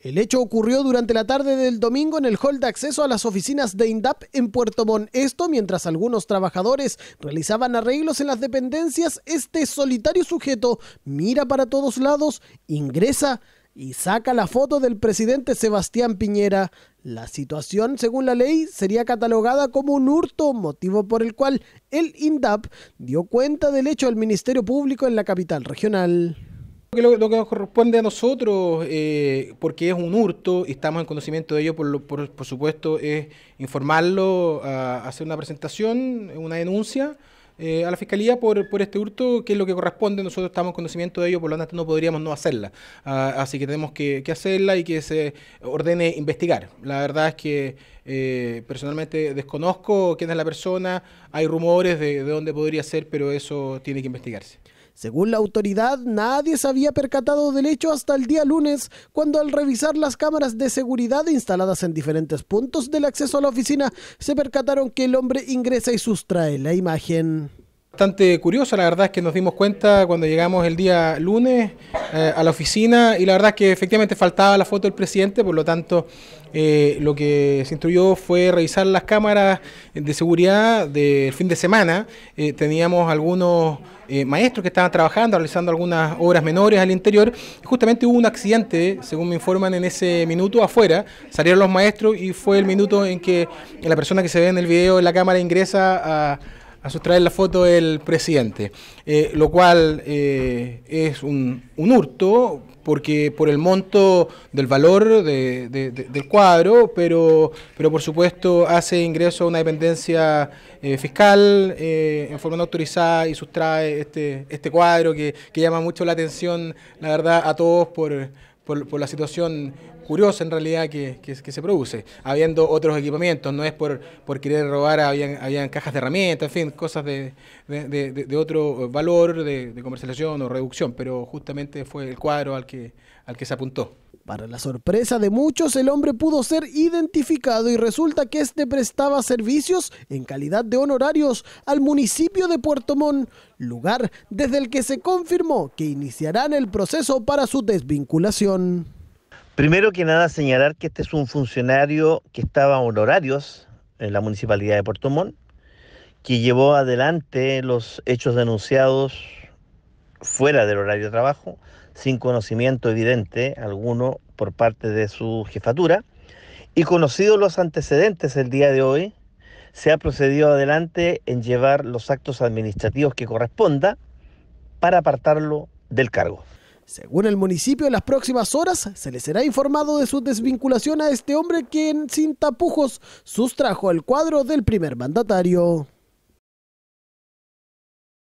El hecho ocurrió durante la tarde del domingo en el hall de acceso a las oficinas de INDAP en Puerto Montt. Esto mientras algunos trabajadores realizaban arreglos en las dependencias, este solitario sujeto mira para todos lados, ingresa y saca la foto del presidente Sebastián Piñera. La situación, según la ley, sería catalogada como un hurto, motivo por el cual el INDAP dio cuenta del hecho al Ministerio Público en la capital regional. Lo, que nos corresponde a nosotros, eh, porque es un hurto y estamos en conocimiento de ello, por, supuesto, es informarlo, hacer una presentación, una denuncia eh, a la Fiscalía por, este hurto, que es lo que corresponde, nosotros estamos en conocimiento de ello, por lo tanto no podríamos no hacerla. Ah, así que tenemos que, hacerla y que se ordene investigar. La verdad es que eh, personalmente desconozco quién es la persona, hay rumores de dónde podría ser, pero eso tiene que investigarse. Según la autoridad, nadie se había percatado del hecho hasta el día lunes, cuando al revisar las cámaras de seguridad instaladas en diferentes puntos del acceso a la oficina, se percataron que el hombre ingresa y sustrae la imagen. Bastante curiosa, la verdad es que nos dimos cuenta cuando llegamos el día lunes eh, a la oficina y la verdad es que efectivamente faltaba la foto del presidente, por lo tanto eh, lo que se instruyó fue revisar las cámaras de seguridad del fin de semana. Eh, teníamos algunos maestros que estaban trabajando, realizando algunas obras menores al interior. Justamente hubo un accidente, según me informan, en ese minuto afuera. Salieron los maestros y fue el minuto en que la persona que se ve en el video en la cámara ingresa a a sustraer la foto del presidente, eh, lo cual eh, es un, un, hurto porque por el monto del valor del cuadro, pero, pero por supuesto hace ingreso a una dependencia eh, fiscal en forma no autorizada y sustrae este, este cuadro que, que llama mucho la atención, la verdad, a todos por por, la situación curiosa en realidad que, se produce, habiendo otros equipamientos, no es por, por querer robar, habían, habían cajas de herramientas, en fin, cosas de, de otro valor de, comercialización o reducción, pero justamente fue el cuadro al que, al que se apuntó. Para la sorpresa de muchos, el hombre pudo ser identificado y resulta que este prestaba servicios en calidad de honorarios al municipio de Puerto Montt, lugar desde el que se confirmó que iniciarán el proceso para su desvinculación. Primero que nada, señalar que este es un funcionario que estaba honorarios en la municipalidad de Puerto Montt, que llevó adelante los hechos denunciados fuera del horario de trabajo, sin conocimiento evidente alguno por parte de su jefatura. Y conocidos los antecedentes el día de hoy, se ha procedido adelante en llevar los actos administrativos que corresponda para apartarlo del cargo. Según el municipio, en las próximas horas se le será informado de su desvinculación a este hombre quien sin tapujos sustrajo el cuadro del primer mandatario.